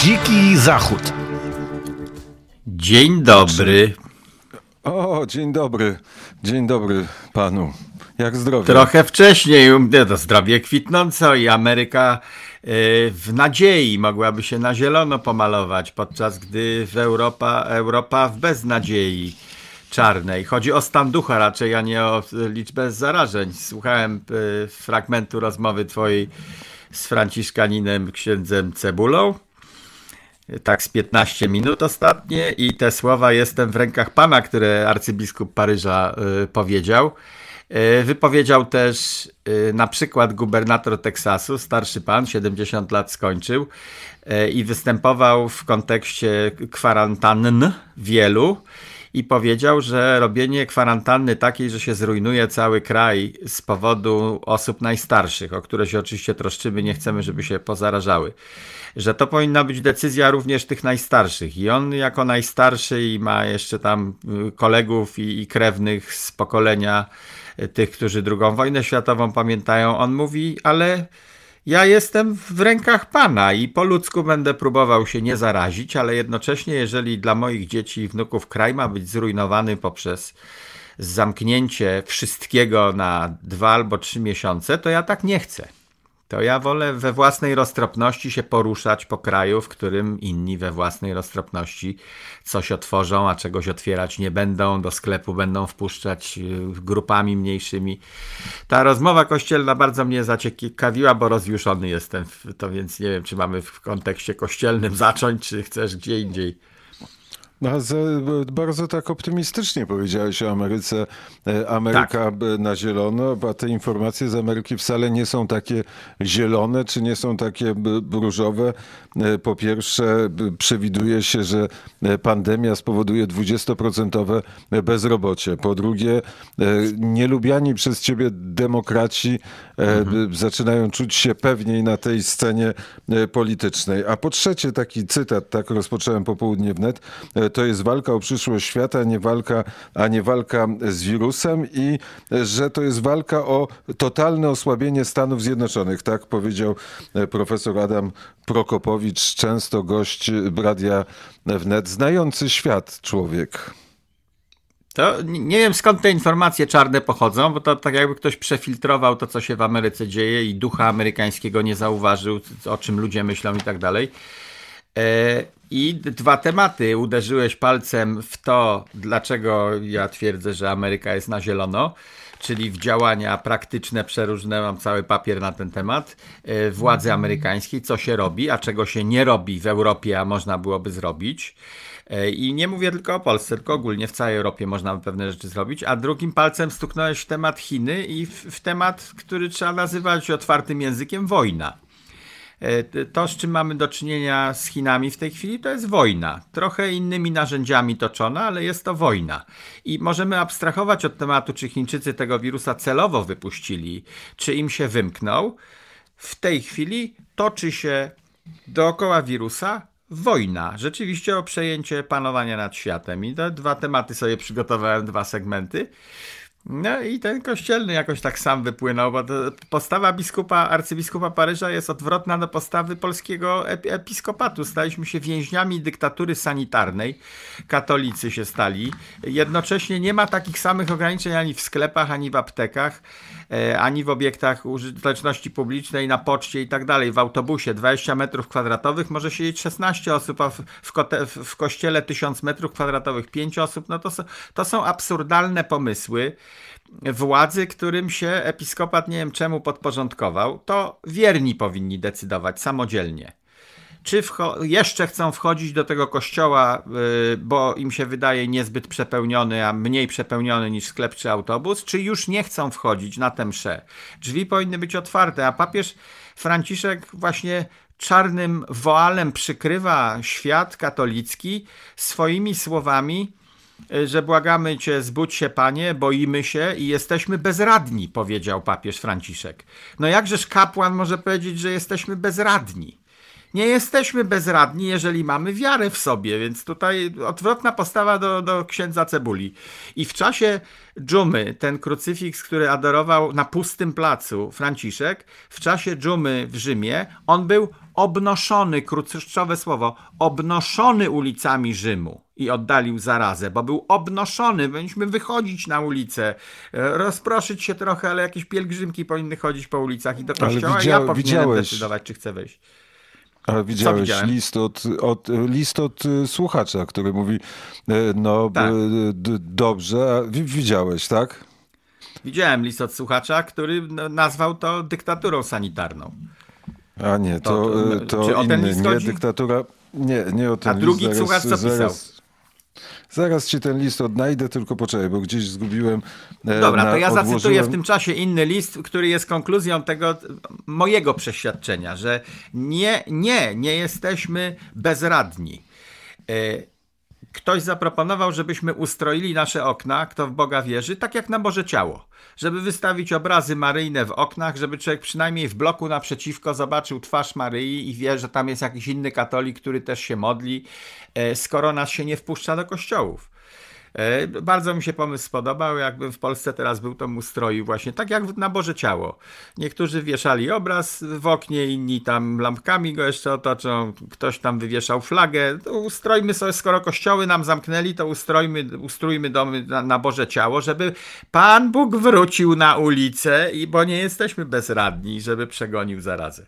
Dziki Zachód. Dzień dobry. O, dzień dobry. Dzień dobry panu. Jak zdrowie? Trochę wcześniej, to zdrowie kwitnąco i Ameryka e, w nadziei mogłaby się na zielono pomalować, podczas gdy w Europa, Europa w beznadziei czarnej. Chodzi o stan ducha raczej, a nie o liczbę zarażeń. Słuchałem e, fragmentu rozmowy twojej z Franciszkaninem księdzem Cebulą tak z 15 minut ostatnie i te słowa jestem w rękach Pana, które arcybiskup Paryża y, powiedział. Y, wypowiedział też y, na przykład gubernator Teksasu, starszy pan, 70 lat skończył i występował w kontekście kwarantann wielu i powiedział, że robienie kwarantanny takiej, że się zrujnuje cały kraj z powodu osób najstarszych, o które się oczywiście troszczymy, nie chcemy, żeby się pozarażały, że to powinna być decyzja również tych najstarszych. I on jako najstarszy i ma jeszcze tam y, kolegów i, i krewnych z pokolenia y, tych, którzy II wojnę światową pamiętają, on mówi, ale ja jestem w rękach Pana i po ludzku będę próbował się nie zarazić, ale jednocześnie, jeżeli dla moich dzieci i wnuków kraj ma być zrujnowany poprzez zamknięcie wszystkiego na dwa albo trzy miesiące, to ja tak nie chcę to ja wolę we własnej roztropności się poruszać po kraju, w którym inni we własnej roztropności coś otworzą, a czegoś otwierać nie będą, do sklepu będą wpuszczać y, grupami mniejszymi. Ta rozmowa kościelna bardzo mnie zaciekawiła, bo rozjuszony jestem, to więc nie wiem, czy mamy w kontekście kościelnym zacząć, czy chcesz gdzie indziej. No, bardzo tak optymistycznie powiedziałeś o Ameryce. E, Ameryka tak. na zielono, a te informacje z Ameryki wcale nie są takie zielone, czy nie są takie e, różowe. E, po pierwsze, przewiduje się, że pandemia spowoduje 20% bezrobocie. Po drugie, nielubiani przez ciebie demokraci mhm. zaczynają czuć się pewniej na tej scenie politycznej. A po trzecie, taki cytat, tak rozpocząłem popołudnie wnet to jest walka o przyszłość świata, nie walka, a nie walka z wirusem i że to jest walka o totalne osłabienie Stanów Zjednoczonych. Tak powiedział e, profesor Adam Prokopowicz, często gość Radia Wnet, znający świat człowiek. To nie wiem skąd te informacje czarne pochodzą, bo to tak jakby ktoś przefiltrował to, co się w Ameryce dzieje i ducha amerykańskiego nie zauważył, o czym ludzie myślą i tak dalej. E, I dwa tematy. Uderzyłeś palcem w to, dlaczego ja twierdzę, że Ameryka jest na zielono, czyli w działania praktyczne, przeróżne, mam cały papier na ten temat, e, władzy mhm. amerykańskiej, co się robi, a czego się nie robi w Europie, a można byłoby zrobić. E, I nie mówię tylko o Polsce, tylko ogólnie w całej Europie można pewne rzeczy zrobić. A drugim palcem stuknąłeś w temat Chiny i w, w temat, który trzeba nazywać otwartym językiem wojna. E, to, z czym mamy do czynienia z Chinami w tej chwili, to jest wojna. Trochę innymi narzędziami toczona, ale jest to wojna. I możemy abstrahować od tematu, czy Chińczycy tego wirusa celowo wypuścili, czy im się wymknął. W tej chwili toczy się dookoła wirusa wojna, rzeczywiście o przejęcie panowania nad światem. I te dwa tematy sobie przygotowałem, dwa segmenty. No i ten kościelny jakoś tak sam wypłynął, bo postawa biskupa, arcybiskupa Paryża jest odwrotna do postawy polskiego episkopatu. Staliśmy się więźniami dyktatury sanitarnej, katolicy się stali. Jednocześnie nie ma takich samych ograniczeń ani w sklepach, ani w aptekach. E, ani w obiektach użyteczności publicznej, na poczcie i tak dalej. W autobusie 20 metrów kwadratowych może siedzieć 16 osób, a w, w, w kościele 1000 metrów kwadratowych 5 osób. No to, to są absurdalne pomysły władzy, którym się episkopat nie wiem czemu podporządkował. To wierni powinni decydować samodzielnie czy jeszcze chcą wchodzić do tego kościoła, y, bo im się wydaje niezbyt przepełniony, a mniej przepełniony niż sklep czy autobus, czy już nie chcą wchodzić na tę mszę. Drzwi powinny być otwarte, a papież Franciszek właśnie czarnym woalem przykrywa świat katolicki swoimi słowami, y, że błagamy Cię, zbudź się, Panie, boimy się i jesteśmy bezradni, powiedział papież Franciszek. No jakżeż kapłan może powiedzieć, że jesteśmy bezradni? nie jesteśmy bezradni, jeżeli mamy wiarę w sobie, więc tutaj odwrotna postawa do, do księdza Cebuli. I w czasie dżumy, ten krucyfiks, który adorował na pustym placu Franciszek, w czasie dżumy w Rzymie, on był obnoszony, krótkowe słowo, obnoszony ulicami Rzymu i oddalił zarazę, bo był obnoszony. Powinniśmy wychodzić na ulicę, rozproszyć się trochę, ale jakieś pielgrzymki powinny chodzić po ulicach i do kościoła. Widział, ja powinienem widziałeś, decydować, czy chcę wejść. A widziałeś list od, od, list od y, słuchacza, który mówi, y, no y, tak. dobrze, widziałeś, tak? Widziałem list od słuchacza, który nazwał to dyktaturą sanitarną. A nie, to, to, to, to nie dyktatura, nie, nie o ten A list. A drugi zaraz, słuchacz zaraz, pisał? Zaraz ci ten list odnajdę, tylko poczekaj, bo gdzieś zgubiłem. E, Dobra, na, to ja odłożyłem... zacytuję w tym czasie inny list, który jest konkluzją tego mojego przeświadczenia, że nie, nie, nie jesteśmy bezradni. E, ktoś zaproponował, żebyśmy ustroili nasze okna, kto w Boga wierzy, tak jak na Boże Ciało żeby wystawić obrazy maryjne w oknach, żeby człowiek przynajmniej w bloku naprzeciwko zobaczył twarz Maryi i wie, że tam jest jakiś inny katolik, który też się modli, e, skoro nas się nie wpuszcza do kościołów. E, bardzo mi się pomysł spodobał. Jakbym w Polsce teraz był, to mu stroił właśnie tak jak na Boże Ciało. Niektórzy wieszali obraz w oknie, inni tam lampkami go jeszcze otoczą, ktoś tam wywieszał flagę. To ustrojmy sobie, skoro kościoły nam zamknęli, to ustrojmy, ustrójmy domy na, na Boże Ciało, żeby Pan Bóg wrócił na ulicę, i bo nie jesteśmy bezradni, żeby przegonił zarazę.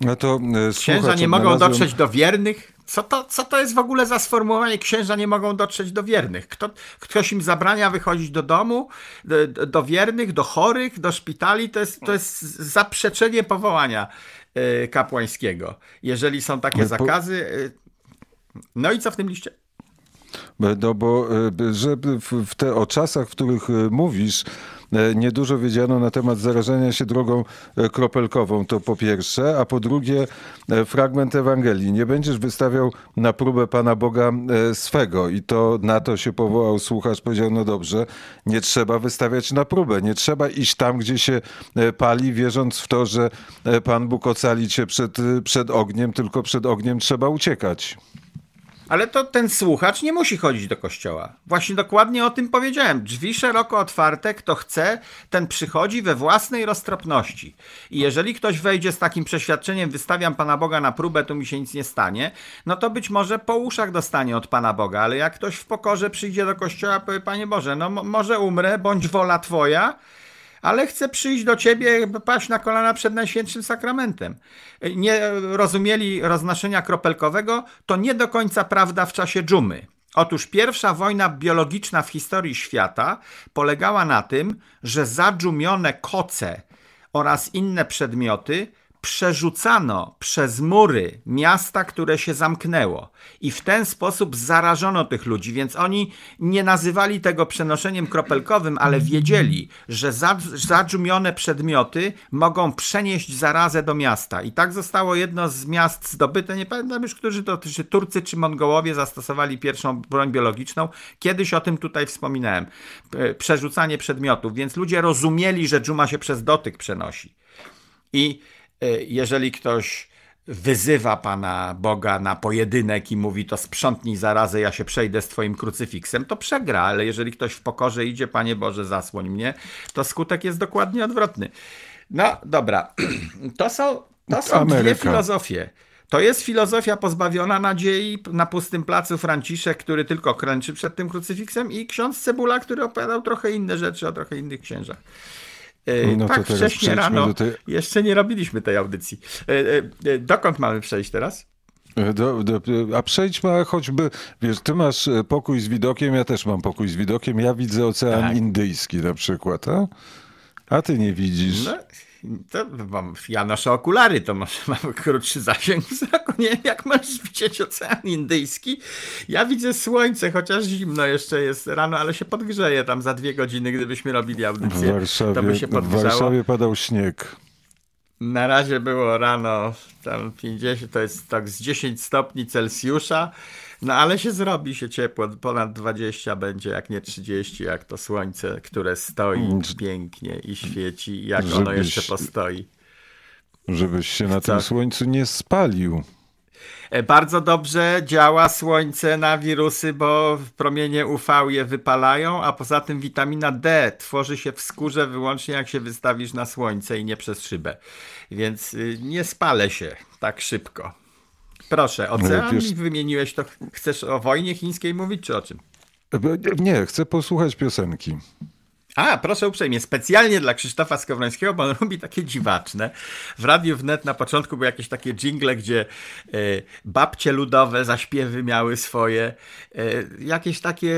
No to, e, Księża nie mogą dotrzeć do wiernych, co to, co to jest w ogóle za sformułowanie? Księża nie mogą dotrzeć do wiernych. Kto, ktoś im zabrania wychodzić do domu, do, do wiernych, do chorych, do szpitali. To jest, to jest zaprzeczenie powołania e, kapłańskiego. Jeżeli są takie zakazy. E, no i co w tym liście? No bo e, że w te, o czasach, w których mówisz, E, niedużo wiedziano na temat zarażenia się drogą e, kropelkową, to po pierwsze, a po drugie e, fragment Ewangelii. Nie będziesz wystawiał na próbę Pana Boga swego i to na to się powołał słuchacz, powiedział, no dobrze, nie trzeba wystawiać na próbę, nie trzeba iść tam, gdzie się pali, wierząc w to, że Pan Bóg ocali cię przed, przed ogniem, tylko przed ogniem trzeba uciekać. Ale to ten słuchacz nie musi chodzić do kościoła. Właśnie dokładnie o tym powiedziałem. Drzwi szeroko otwarte, kto chce, ten przychodzi we własnej roztropności. I jeżeli ktoś wejdzie z takim przeświadczeniem, wystawiam Pana Boga na próbę, tu mi się nic nie stanie, no to być może po uszach dostanie od Pana Boga, ale jak ktoś w pokorze przyjdzie do kościoła, powie, Panie Boże, no może umrę, bądź wola Twoja, ale chcę przyjść do ciebie, paść na kolana przed Najświętszym Sakramentem. Nie rozumieli roznoszenia kropelkowego, to nie do końca prawda w czasie dżumy. Otóż pierwsza wojna biologiczna w historii świata polegała na tym, że zadżumione koce oraz inne przedmioty przerzucano przez mury miasta, które się zamknęło. I w ten sposób zarażono tych ludzi, więc oni nie nazywali tego przenoszeniem kropelkowym, ale wiedzieli, że zadżumione przedmioty mogą przenieść zarazę do miasta. I tak zostało jedno z miast zdobyte, nie pamiętam już, którzy to, czy Turcy czy Mongołowie zastosowali pierwszą broń biologiczną. Kiedyś o tym tutaj wspominałem. Przerzucanie przedmiotów, więc ludzie rozumieli, że dżuma się przez dotyk przenosi. I E, jeżeli ktoś wyzywa Pana Boga na pojedynek i mówi to sprzątnij zarazę, ja się przejdę z Twoim krucyfiksem, to przegra, ale jeżeli ktoś w pokorze idzie, Panie Boże zasłoń mnie, to skutek jest dokładnie odwrotny. No dobra, to są, to są dwie filozofie. To jest filozofia pozbawiona nadziei na pustym placu Franciszek, który tylko kręczy przed tym krucyfiksem i ksiądz Cebula, który opowiadał trochę inne rzeczy o trochę innych księżach. E, no tak, wcześnie rano. Tej... Jeszcze nie robiliśmy tej audycji. E, e, dokąd mamy przejść teraz? Do, do, a przejdźmy choćby, wiesz, ty masz pokój z widokiem, ja też mam pokój z widokiem, ja widzę Ocean tak. Indyjski na przykład, a, a ty nie widzisz. No. To mam, ja noszę okulary, to może mam krótszy zasięg wzroku. Nie wiem, jak masz widzieć Ocean Indyjski. Ja widzę słońce, chociaż zimno jeszcze jest rano, ale się podgrzeje tam za dwie godziny, gdybyśmy robili audycję. W Warszawie, to by się podgrzało. W Warszawie padał śnieg. Na razie było rano tam 50, to jest tak z 10 stopni Celsjusza. No ale się zrobi się ciepło, ponad 20 będzie, jak nie 30, jak to słońce, które stoi mm, pięknie i świeci, jak żebyś, ono jeszcze postoi. Żebyś się na tym tak. słońcu nie spalił. E, bardzo dobrze działa słońce na wirusy, bo promienie UV je wypalają, a poza tym witamina D tworzy się w skórze wyłącznie jak się wystawisz na słońce i nie przez szybę. Więc y, nie spalę się tak szybko. Proszę, ocean Wiesz... wymieniłeś, to chcesz o wojnie chińskiej mówić, czy o czym? Nie, chcę posłuchać piosenki. A, proszę uprzejmie, specjalnie dla Krzysztofa Skowrońskiego, bo on robi takie dziwaczne. W Radiu Wnet na początku były jakieś takie jingle, gdzie y, babcie ludowe zaśpiewy miały swoje. Y, jakieś takie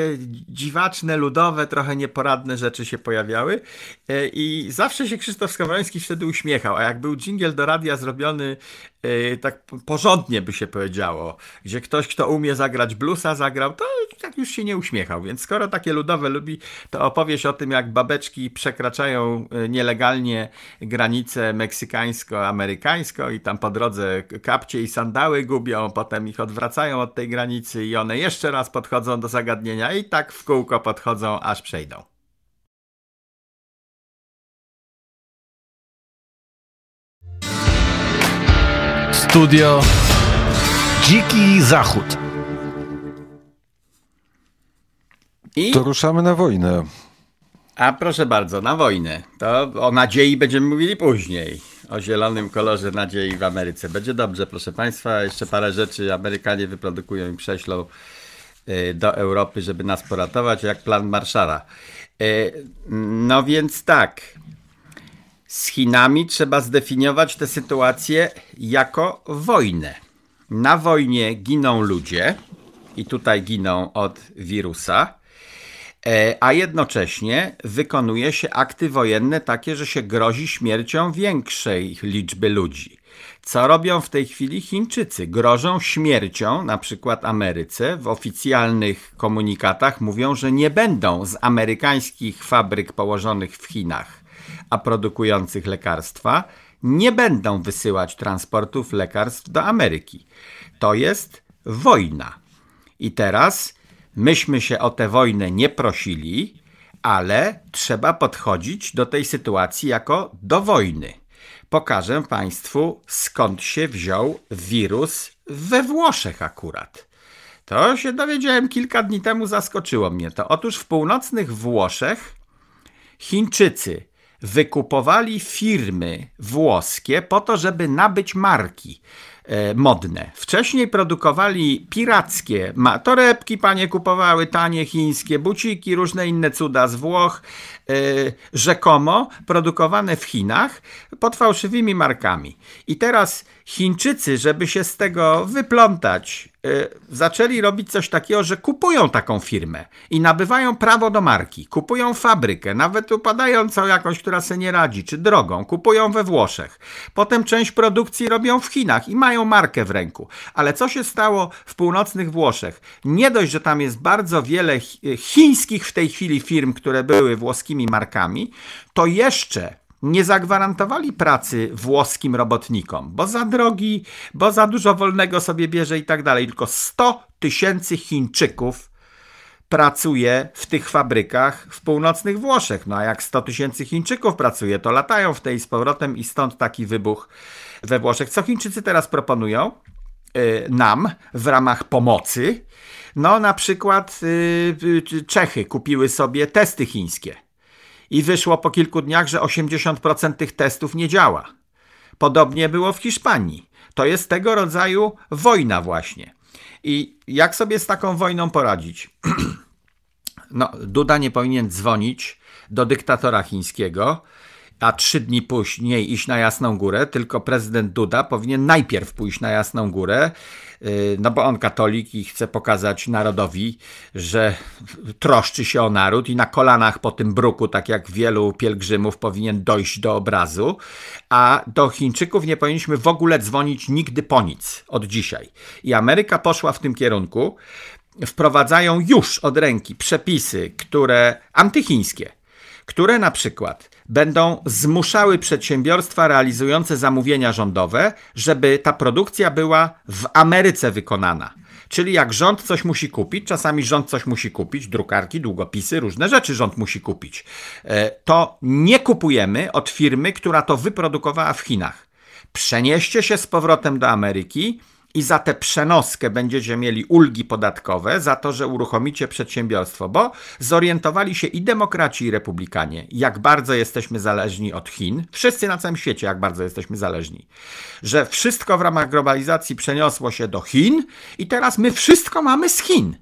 dziwaczne, ludowe, trochę nieporadne rzeczy się pojawiały. Y, I zawsze się Krzysztof Skowroński wtedy uśmiechał, a jak był jingle do radia zrobiony tak porządnie by się powiedziało, gdzie ktoś, kto umie zagrać bluesa, zagrał, to tak już się nie uśmiechał. Więc skoro takie ludowe lubi, to się o tym, jak jak babeczki przekraczają y, nielegalnie granicę meksykańsko-amerykańską i tam po drodze kapcie i sandały gubią, potem ich odwracają od tej granicy i one jeszcze raz podchodzą do zagadnienia i tak w kółko podchodzą, aż przejdą. Studio Dziki Zachód. I? To ruszamy na wojnę. A proszę bardzo, na wojnę. To o nadziei będziemy mówili później. O zielonym kolorze nadziei w Ameryce. Będzie dobrze, proszę Państwa. Jeszcze parę rzeczy Amerykanie wyprodukują i prześlą y, do Europy, żeby nas poratować, jak plan Marszala. Y, no więc tak. Z Chinami trzeba zdefiniować tę sytuację jako wojnę. Na wojnie giną ludzie, i tutaj giną od wirusa E, a jednocześnie wykonuje się akty wojenne takie, że się grozi śmiercią większej liczby ludzi. Co robią w tej chwili Chińczycy? Grożą śmiercią, na przykład Ameryce. W oficjalnych komunikatach mówią, że nie będą z amerykańskich fabryk położonych w Chinach, a produkujących lekarstwa, nie będą wysyłać transportów lekarstw do Ameryki. To jest wojna. I teraz myśmy się o tę wojnę nie prosili, ale trzeba podchodzić do tej sytuacji jako do wojny. Pokażę Państwu, skąd się wziął wirus we Włoszech akurat. To się dowiedziałem kilka dni temu, zaskoczyło mnie to. Otóż w północnych Włoszech Chińczycy wykupowali firmy włoskie po to, żeby nabyć marki. E, modne. Wcześniej produkowali pirackie ma torebki, panie kupowały tanie chińskie, buciki, różne inne cuda z Włoch, e, rzekomo produkowane w Chinach pod fałszywymi markami. I teraz Chińczycy, żeby się z tego wyplątać, Y, zaczęli robić coś takiego, że kupują taką firmę i nabywają prawo do marki, kupują fabrykę, nawet upadającą jakąś, która se nie radzi, czy drogą, kupują we Włoszech. Potem część produkcji robią w Chinach i mają markę w ręku. Ale co się stało w północnych Włoszech? Nie dość, że tam jest bardzo wiele chińskich w tej chwili firm, które były włoskimi markami, to jeszcze nie zagwarantowali pracy włoskim robotnikom, bo za drogi, bo za dużo wolnego sobie bierze i tak dalej. Tylko 100 tysięcy Chińczyków pracuje w tych fabrykach w północnych Włoszech. No a jak 100 tysięcy Chińczyków pracuje, to latają w tej z powrotem i stąd taki wybuch we Włoszech. Co Chińczycy teraz proponują y, nam w ramach pomocy? No na przykład y, y, Czechy kupiły sobie testy chińskie i wyszło po kilku dniach, że 80% tych testów nie działa. Podobnie było w Hiszpanii. To jest tego rodzaju wojna właśnie. I jak sobie z taką wojną poradzić? no, Duda nie powinien dzwonić do dyktatora chińskiego, a trzy dni później iść na Jasną Górę, tylko prezydent Duda powinien najpierw pójść na Jasną Górę, y, no bo on katolik i chce pokazać narodowi, że troszczy się o naród i na kolanach po tym bruku, tak jak wielu pielgrzymów, powinien dojść do obrazu, a do Chińczyków nie powinniśmy w ogóle dzwonić nigdy po nic od dzisiaj. I Ameryka poszła w tym kierunku, wprowadzają już od ręki przepisy, które antychińskie, które na przykład będą zmuszały przedsiębiorstwa realizujące zamówienia rządowe, żeby ta produkcja była w Ameryce wykonana. Czyli jak rząd coś musi kupić, czasami rząd coś musi kupić, drukarki, długopisy, różne rzeczy rząd musi kupić, e, to nie kupujemy od firmy, która to wyprodukowała w Chinach. Przenieście się z powrotem do Ameryki, i za tę przenoskę będziecie mieli ulgi podatkowe za to, że uruchomicie przedsiębiorstwo, bo zorientowali się i demokraci, i republikanie, jak bardzo jesteśmy zależni od Chin, wszyscy na całym świecie, jak bardzo jesteśmy zależni, że wszystko w ramach globalizacji przeniosło się do Chin i teraz my wszystko mamy z Chin.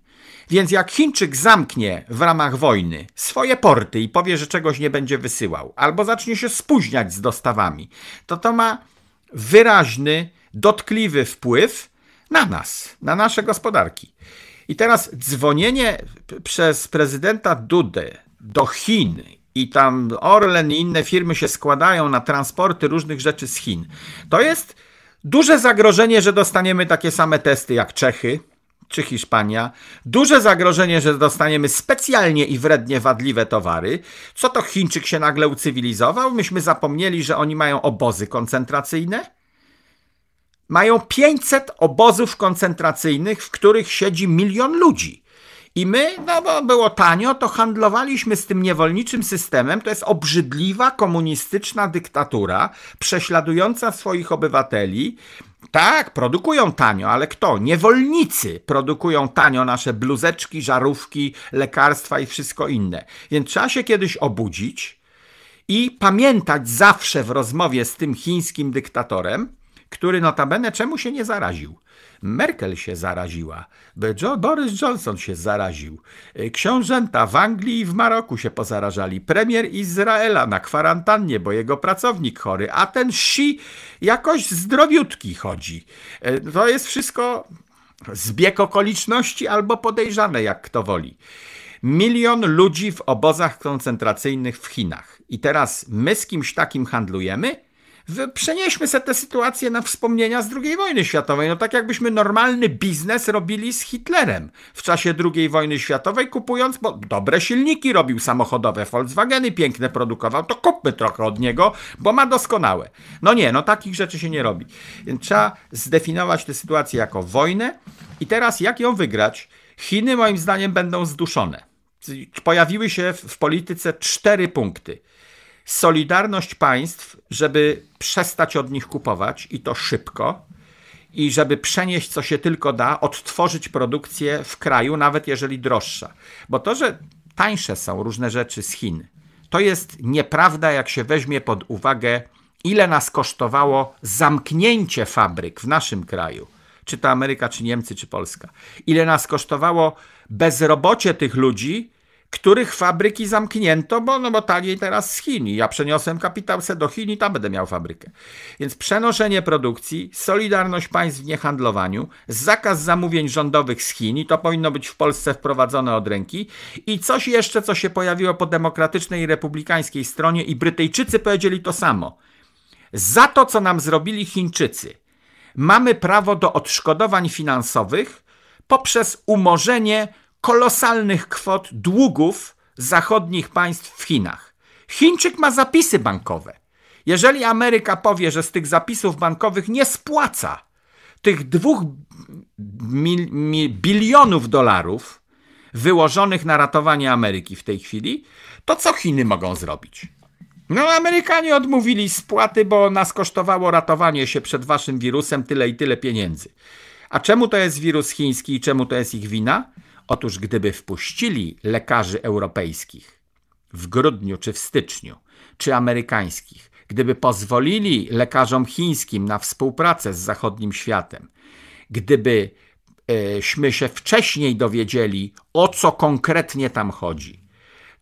Więc jak Chińczyk zamknie w ramach wojny swoje porty i powie, że czegoś nie będzie wysyłał, albo zacznie się spóźniać z dostawami, to to ma wyraźny, dotkliwy wpływ na nas, na nasze gospodarki. I teraz dzwonienie przez prezydenta Dudę do Chin i tam Orlen i inne firmy się składają na transporty różnych rzeczy z Chin. To jest duże zagrożenie, że dostaniemy takie same testy jak Czechy czy Hiszpania. Duże zagrożenie, że dostaniemy specjalnie i wrednie wadliwe towary. Co to Chińczyk się nagle ucywilizował? Myśmy zapomnieli, że oni mają obozy koncentracyjne? Mają 500 obozów koncentracyjnych, w których siedzi milion ludzi. I my, no bo było tanio, to handlowaliśmy z tym niewolniczym systemem. To jest obrzydliwa komunistyczna dyktatura prześladująca swoich obywateli. Tak, produkują tanio, ale kto? Niewolnicy produkują tanio nasze bluzeczki, żarówki, lekarstwa i wszystko inne. Więc trzeba się kiedyś obudzić i pamiętać zawsze w rozmowie z tym chińskim dyktatorem, który notabene czemu się nie zaraził. Merkel się zaraziła, Boris Johnson się zaraził, y, książęta w Anglii i w Maroku się pozarażali, premier Izraela na kwarantannie, bo jego pracownik chory, a ten si jakoś zdrowiutki chodzi. Y, to jest wszystko zbieg okoliczności albo podejrzane, jak kto woli. Milion ludzi w obozach koncentracyjnych w Chinach. I teraz my z kimś takim handlujemy? Przenieśmy sobie tę sytuację na wspomnienia z II wojny światowej. No tak jakbyśmy normalny biznes robili z Hitlerem w czasie II wojny światowej, kupując, bo dobre silniki robił samochodowe, Volkswageny piękne produkował, to kupmy trochę od niego, bo ma doskonałe. No nie, no takich rzeczy się nie robi. Trzeba zdefiniować tę sytuację jako wojnę i teraz jak ją wygrać? Chiny moim zdaniem będą zduszone. Pojawiły się w polityce cztery punkty – solidarność państw, żeby przestać od nich kupować i to szybko, i żeby przenieść co się tylko da, odtworzyć produkcję w kraju, nawet jeżeli droższa. Bo to, że tańsze są różne rzeczy z Chin, to jest nieprawda, jak się weźmie pod uwagę, ile nas kosztowało zamknięcie fabryk w naszym kraju. Czy to Ameryka, czy Niemcy, czy Polska. Ile nas kosztowało bezrobocie tych ludzi, których fabryki zamknięto, bo, no bo taniej teraz z Chin. Ja przeniosłem kapitał se do Chin i tam będę miał fabrykę. Więc przenoszenie produkcji, solidarność państw w niehandlowaniu, zakaz zamówień rządowych z Chin i to powinno być w Polsce wprowadzone od ręki i coś jeszcze, co się pojawiło po demokratycznej i republikańskiej stronie i Brytyjczycy powiedzieli to samo. Za to, co nam zrobili Chińczycy, mamy prawo do odszkodowań finansowych poprzez umorzenie kolosalnych kwot długów zachodnich państw w Chinach. Chińczyk ma zapisy bankowe. Jeżeli Ameryka powie, że z tych zapisów bankowych nie spłaca tych dwóch mil, mil, bilionów dolarów wyłożonych na ratowanie Ameryki w tej chwili, to co Chiny mogą zrobić? No, Amerykanie odmówili spłaty, bo nas kosztowało ratowanie się przed waszym wirusem tyle i tyle pieniędzy. A czemu to jest wirus chiński i czemu to jest ich wina? Otóż gdyby wpuścili lekarzy europejskich w grudniu czy w styczniu, czy amerykańskich, gdyby pozwolili lekarzom chińskim na współpracę z zachodnim światem, gdybyśmy się wcześniej dowiedzieli, o co konkretnie tam chodzi,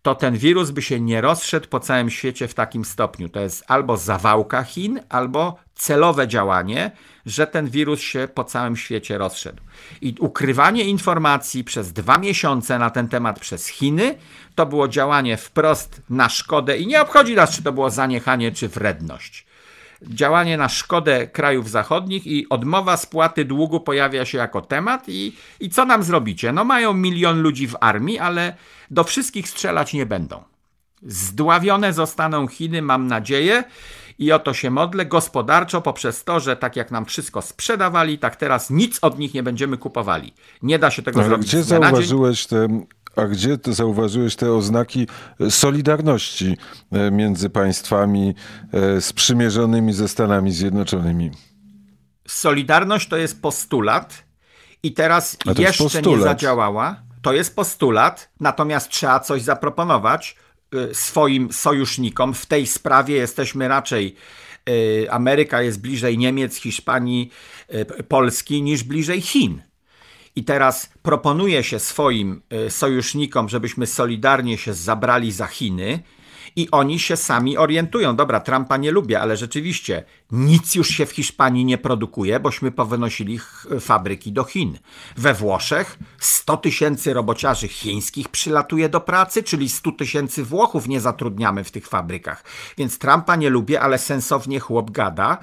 to ten wirus by się nie rozszedł po całym świecie w takim stopniu. To jest albo zawałka Chin, albo celowe działanie, że ten wirus się po całym świecie rozszedł. I ukrywanie informacji przez dwa miesiące na ten temat przez Chiny to było działanie wprost na szkodę i nie obchodzi nas, czy to było zaniechanie, czy wredność działanie na szkodę krajów zachodnich i odmowa spłaty długu pojawia się jako temat i, i co nam zrobicie? No mają milion ludzi w armii, ale do wszystkich strzelać nie będą. Zdławione zostaną Chiny, mam nadzieję, i o to się modlę, gospodarczo poprzez to, że tak jak nam wszystko sprzedawali, tak teraz nic od nich nie będziemy kupowali. Nie da się tego Ale zrobić. Gdzie zauważyłeś te a gdzie zauważyłeś te oznaki solidarności e, między państwami e, sprzymierzonymi ze Stanami Zjednoczonymi? Solidarność to jest postulat i teraz jeszcze postulat. nie zadziałała. To jest postulat, natomiast trzeba coś zaproponować e, swoim sojusznikom. W tej sprawie jesteśmy raczej Ameryka jest bliżej Niemiec, Hiszpanii, Polski niż bliżej Chin. I teraz proponuje się swoim y, sojusznikom, żebyśmy solidarnie się zabrali za Chiny, i oni się sami orientują. Dobra, Trumpa nie lubię, ale rzeczywiście nic już się w Hiszpanii nie produkuje, bośmy powynosili fabryki do Chin. We Włoszech 100 tysięcy robociarzy chińskich przylatuje do pracy, czyli 100 tysięcy Włochów nie zatrudniamy w tych fabrykach. Więc Trumpa nie lubię, ale sensownie chłop gada.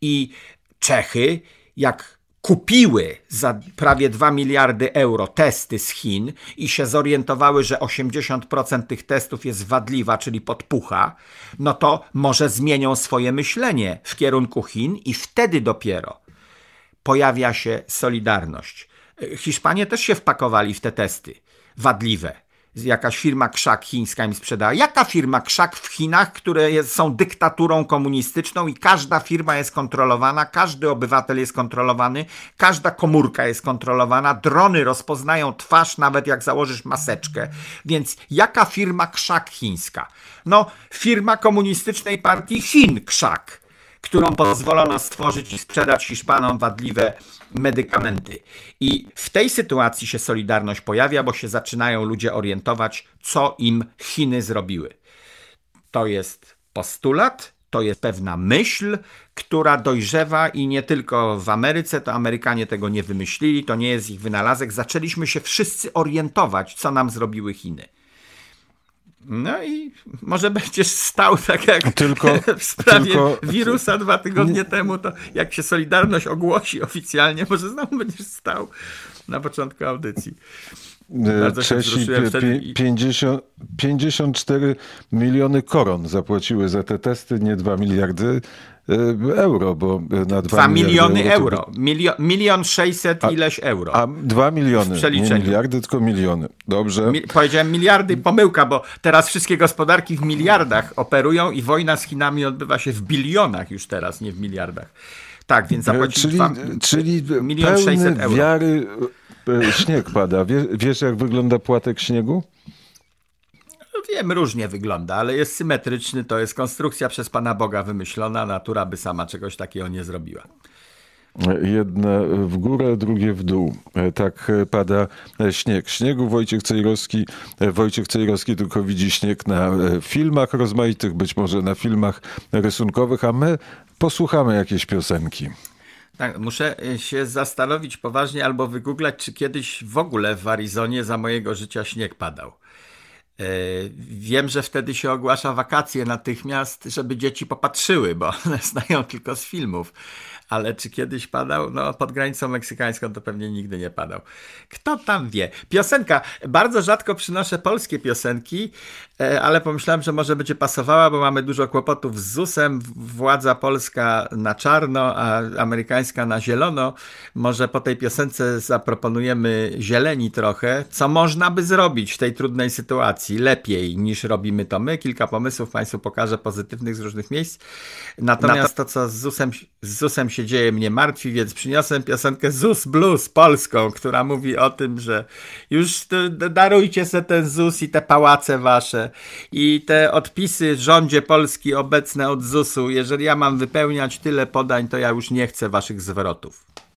I Czechy, jak kupiły za prawie 2 miliardy euro testy z Chin i się zorientowały, że 80% tych testów jest wadliwa, czyli podpucha, no to może zmienią swoje myślenie w kierunku Chin i wtedy dopiero pojawia się solidarność. Hiszpanie też się wpakowali w te testy wadliwe jakaś firma krzak chińska im sprzedała. Jaka firma krzak w Chinach, które jest, są dyktaturą komunistyczną i każda firma jest kontrolowana, każdy obywatel jest kontrolowany, każda komórka jest kontrolowana, drony rozpoznają twarz nawet jak założysz maseczkę. Więc jaka firma krzak chińska? No, firma komunistycznej partii Chin krzak którą pozwolono stworzyć i sprzedać Hiszpanom wadliwe medykamenty. I w tej sytuacji się solidarność pojawia, bo się zaczynają ludzie orientować, co im Chiny zrobiły. To jest postulat, to jest pewna myśl, która dojrzewa i nie tylko w Ameryce, to Amerykanie tego nie wymyślili, to nie jest ich wynalazek. Zaczęliśmy się wszyscy orientować, co nam zrobiły Chiny. No i może będziesz stał tak jak tylko, w sprawie tylko... wirusa dwa tygodnie temu, to jak się Solidarność ogłosi oficjalnie, może znowu będziesz stał na początku audycji. E, Bardzo Czesi 54 miliony koron zapłaciły za te testy, nie 2 miliardy e, euro, bo na 2, 2 miliony euro. euro. Milio, milion 600 ileś euro. A 2 miliony, nie miliardy, tylko miliony. Dobrze. Mi, powiedziałem miliardy, pomyłka, bo teraz wszystkie gospodarki w miliardach operują i wojna z Chinami odbywa się w bilionach już teraz, nie w miliardach. Tak, więc e, zapłacili czyli, 2, czyli milion 600 euro. wiary E, śnieg pada. wiesz, jak wygląda płatek śniegu? Wiem, różnie wygląda, ale jest symetryczny. To jest konstrukcja przez Pana Boga wymyślona. Natura by sama czegoś takiego nie zrobiła. Jedne w górę, drugie w dół. E, tak e, pada śnieg. Śniegu Wojciech Cejrowski, Wojciech Cejrowski tylko widzi śnieg na filmach rozmaitych, być może na filmach rysunkowych, a my posłuchamy jakieś piosenki. Tak, muszę e, się zastanowić poważnie albo wygooglać, czy kiedyś w ogóle w Arizonie za mojego życia śnieg padał. E, wiem, że wtedy się ogłasza wakacje natychmiast, żeby dzieci popatrzyły, bo one znają tylko z filmów ale czy kiedyś padał? No, pod granicą meksykańską to pewnie nigdy nie padał. Kto tam wie? Piosenka. Bardzo rzadko przynoszę polskie piosenki, e, ale pomyślałem, że może będzie pasowała, bo mamy dużo kłopotów z ZUS-em. Władza polska na czarno, a amerykańska na zielono. Może po tej piosence zaproponujemy zieleni trochę, co można by zrobić w tej trudnej sytuacji lepiej niż robimy to my. Kilka pomysłów Państwu pokażę pozytywnych z różnych miejsc. Natomiast to, co z ZUS-em, zus się dzieje, mnie martwi, więc przyniosłem piosenkę ZUS Blues polską, która mówi o tym, że już darujcie se ten ZUS i te pałace wasze i te odpisy rządzie Polski obecne od ZUS-u. Jeżeli ja mam wypełniać tyle podań, to ja już nie chcę waszych zwrotów.